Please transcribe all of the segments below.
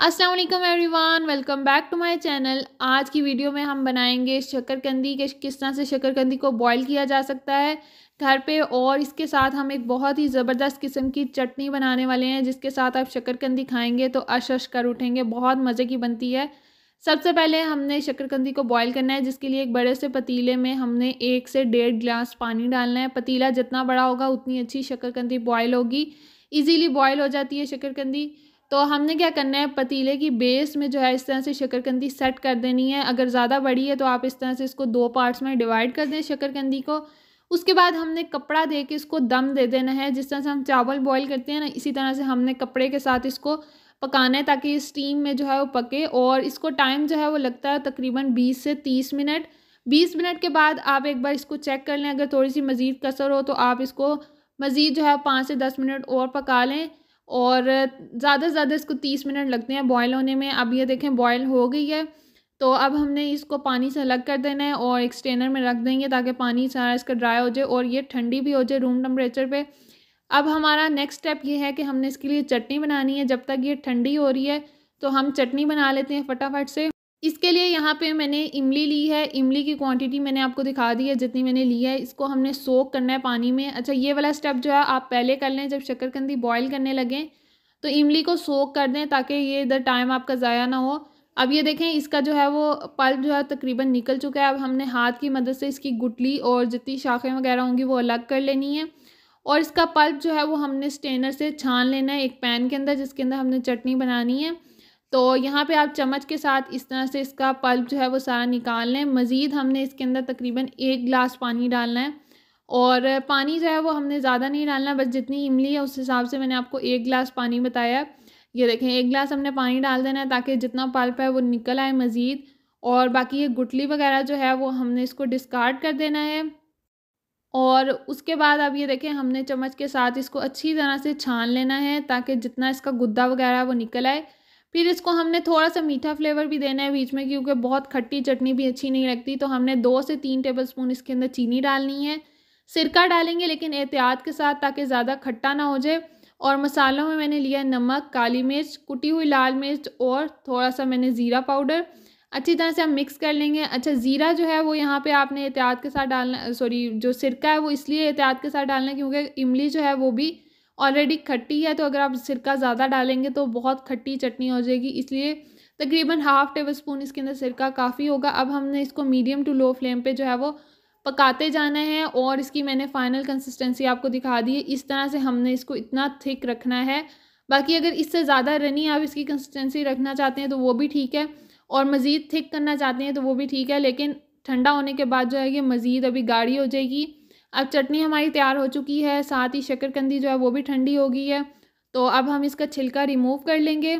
Aslam everyone welcome back to my channel आज की video में हम बनाएंगे शक्करकंदी के किस तरह से शक्करकंदी को बॉईल किया जा सकता है घर पे और इसके साथ हम एक बहुत ही ज़बरदस्त किस्म की चटनी बनाने वाले हैं जिसके साथ आप शक्करकंदी खाएंगे तो अश अश कर उठेंगे बहुत मज़े की बनती है सबसे पहले हमने शक्करकंदी को बॉईल करना है जिसके लिए एक बड़े से पतीले में हमने एक से डेढ़ गिलास पानी डालना है पतीला जितना बड़ा होगा उतनी अच्छी शक्करकंदी बॉयल होगी ईजीली बॉयल हो जाती है शक्करकंदी तो हमने क्या करना है पतीले की बेस में जो है इस तरह से शक्करकंदी सेट कर देनी है अगर ज़्यादा बड़ी है तो आप इस तरह से इसको दो पार्ट्स में डिवाइड कर दें शक्करकंदी को उसके बाद हमने कपड़ा दे के इसको दम दे देना है जिस तरह से हम चावल बॉईल करते हैं ना इसी तरह से हमने कपड़े के साथ इसको पकाना है ताकि स्टीम में जो है वो पके और इसको टाइम जो है वो लगता है तकरीबन बीस से तीस मिनट बीस मिनट के बाद आप एक बार इसको चेक कर लें अगर थोड़ी सी मज़ीद कसर हो तो आप इसको मज़ीद जो है पाँच से दस मिनट और पका लें और ज़्यादा से ज़्यादा इसको तीस मिनट लगते हैं बॉयल होने में अब ये देखें बॉयल हो गई है तो अब हमने इसको पानी से अलग कर देना है और एक स्टेनर में रख देंगे ताकि पानी सारा इसका ड्राई हो जाए और ये ठंडी भी हो जाए रूम टेम्परेचर पे अब हमारा नेक्स्ट स्टेप ये है कि हमने इसके लिए चटनी बनानी है जब तक ये ठंडी हो रही है तो हम चटनी बना लेते हैं फटाफट से इसके लिए यहाँ पे मैंने इमली ली है इमली की क्वांटिटी मैंने आपको दिखा दी है जितनी मैंने ली है इसको हमने सोक करना है पानी में अच्छा ये वाला स्टेप जो है आप पहले कर लें जब शक्करकंदी बॉईल करने लगें तो इमली को सोक कर दें ताकि ये इधर टाइम आपका ज़ाया ना हो अब ये देखें इसका जो है वो पल्प जो है तकरीबन निकल चुका है अब हमने हाथ की मदद से इसकी गुटली और जितनी शाखें वगैरह होंगी वो अलग कर लेनी है और इसका पल्प जो है वो हमने स्टेनर से छान लेना है एक पैन के अंदर जिसके अंदर हमने चटनी बनानी है तो यहाँ पे आप चम्मच के साथ इस तरह से इसका पल्प जो है वो सारा निकाल लें मज़ीद हमने इसके अंदर तकरीबन एक गिलास पानी डालना है और पानी जो है वो हमने ज़्यादा नहीं डालना बस जितनी इमली है उस हिसाब से मैंने आपको एक गिलास पानी बताया ये देखें एक गिलास हमने पानी डाल देना है ताकि जितना पल्प है वो निकल आए मज़ीद और बाकी ये गुटली वगैरह जो है वो हमने इसको डिस्कार्ड कर देना है और उसके बाद अब ये देखें हमने चम्मच के साथ इसको अच्छी तरह से छान लेना है ताकि जितना इसका गुद्दा वगैरह वो निकल आए फिर इसको हमने थोड़ा सा मीठा फ्लेवर भी देना है बीच में क्योंकि बहुत खट्टी चटनी भी अच्छी नहीं लगती तो हमने दो से तीन टेबल स्पून इसके अंदर चीनी डालनी है सिरका डालेंगे लेकिन एहतियात के साथ ताकि ज़्यादा खट्टा ना हो जाए और मसालों में मैंने लिया नमक काली मिर्च कुटी हुई लाल मिर्च और थोड़ा सा मैंने ज़ीरा पाउडर अच्छी तरह से हम मिक्स कर लेंगे अच्छा ज़ीरा जो है वो यहाँ पे आपने एहतियात के साथ डालना सॉरी जो सिरका है वो इसलिए एहतियात के साथ डालना क्योंकि इमली जो है वो भी ऑलरेडी खट्टी है तो अगर आप सिरका ज़्यादा डालेंगे तो बहुत खट्टी चटनी हो जाएगी इसलिए तकरीबन हाफ़ टेबल स्पून इसके अंदर सिरका काफ़ी होगा अब हमने इसको मीडियम टू लो फ्लेम पे जो है वो पकाते जाना है और इसकी मैंने फाइनल कंसिस्टेंसी आपको दिखा दी है इस तरह से हमने इसको इतना थिक रखना है बाकी अगर इससे ज़्यादा रनी आप इसकी कंसिस्टेंसी रखना चाहते हैं तो वो भी ठीक है और मज़ीद थिक करना चाहते हैं तो वो भी ठीक है लेकिन ठंडा होने के बाद जो है कि मज़ीद अभी गाढ़ी हो जाएगी अब चटनी हमारी तैयार हो चुकी है साथ ही शक्करकंदी जो है वो भी ठंडी हो गई है तो अब हम इसका छिलका रिमूव कर लेंगे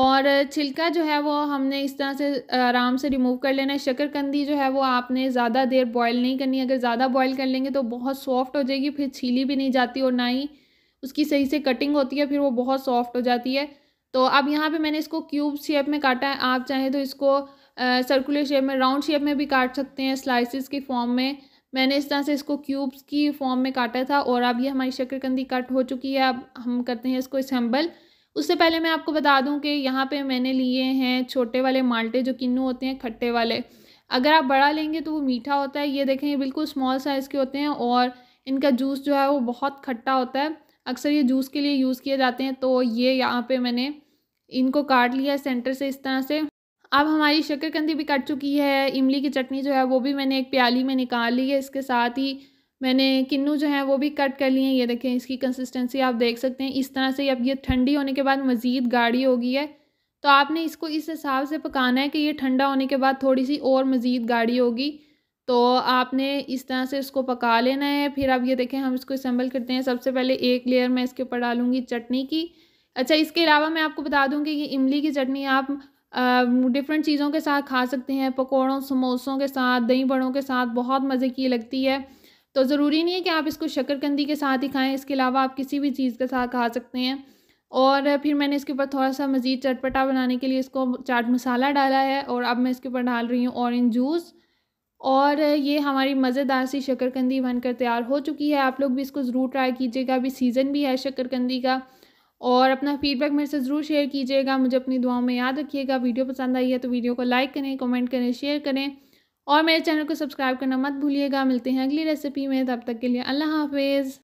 और छिलका जो है वो हमने इस तरह से आराम से रिमूव कर लेना है शक्करकंदी जो है वो आपने ज़्यादा देर बॉयल नहीं करनी अगर ज़्यादा बॉयल कर लेंगे तो बहुत सॉफ्ट हो जाएगी फिर छीली भी नहीं जाती और ना ही उसकी सही से कटिंग होती है फिर वो बहुत सॉफ्ट हो जाती है तो अब यहाँ पे मैंने इसको क्यूब शेप में काटा है आप चाहें तो इसको सर्कुलर शेप में राउंड शेप में भी काट सकते हैं स्लाइसिस की फॉर्म में मैंने इस तरह से इसको क्यूब्स की फॉर्म में काटा था और अब ये हमारी शक्करकंदी कट हो चुकी है अब हम करते हैं इसको असम्बल उससे पहले मैं आपको बता दूं कि यहाँ पे मैंने लिए हैं छोटे वाले माल्टे जो किन्नू होते हैं खट्टे वाले अगर आप बड़ा लेंगे तो वो मीठा होता है ये देखें ये बिल्कुल स्मॉल साइज़ के होते हैं और इनका जूस जो है वो बहुत खट्टा होता है अक्सर ये जूस के लिए यूज़ किए जाते हैं तो ये यहाँ पर मैंने इनको काट लिया सेंटर से इस तरह से अब हमारी शक्करकंदी भी कट चुकी है इमली की चटनी जो है वो भी मैंने एक प्याली में निकाल ली है इसके साथ ही मैंने किन्नू जो है वो भी कट कर लिए हैं ये देखें इसकी कंसिस्टेंसी आप देख सकते हैं इस तरह से अब ये ठंडी होने के बाद मज़ीद गाढ़ी होगी है तो आपने इसको इस हिसाब से पकाना है कि ये ठंडा होने के बाद थोड़ी सी और मज़ीद गाढ़ी होगी तो आपने इस तरह से इसको पका लेना है फिर आप ये देखें हम इसको इसम्बल करते हैं सबसे पहले एक लेयर मैं इसके ऊपर डालूँगी चटनी की अच्छा इसके अलावा मैं आपको बता दूँ कि ये इमली की चटनी आप डिफरेंट चीज़ों के साथ खा सकते हैं पकौड़ों समोसों के साथ दही बड़ों के साथ बहुत मज़े की लगती है तो ज़रूरी नहीं है कि आप इसको शक्करकंदी के साथ ही खाएं इसके अलावा आप किसी भी चीज़ के साथ खा सकते हैं और फिर मैंने इसके ऊपर थोड़ा सा मज़ीद चटपटा बनाने के लिए इसको चाट मसाला डाला है और अब मैं इसके ऊपर डाल रही हूँ औरेंज जूस और ये हमारी मज़ेदार सी शक्करकंदी बनकर तैयार हो चुकी है आप लोग भी इसको ज़रूर ट्राई कीजिएगा अभी सीज़न भी है शक्करकंदी का और अपना फीडबैक मेरे से ज़रूर शेयर कीजिएगा मुझे अपनी दुआओं में याद रखिएगा वीडियो पसंद आई है तो वीडियो को लाइक करें कमेंट करें शेयर करें और मेरे चैनल को सब्सक्राइब करना मत भूलिएगा मिलते हैं अगली रेसिपी में तब तक के लिए अल्लाह हाफिज़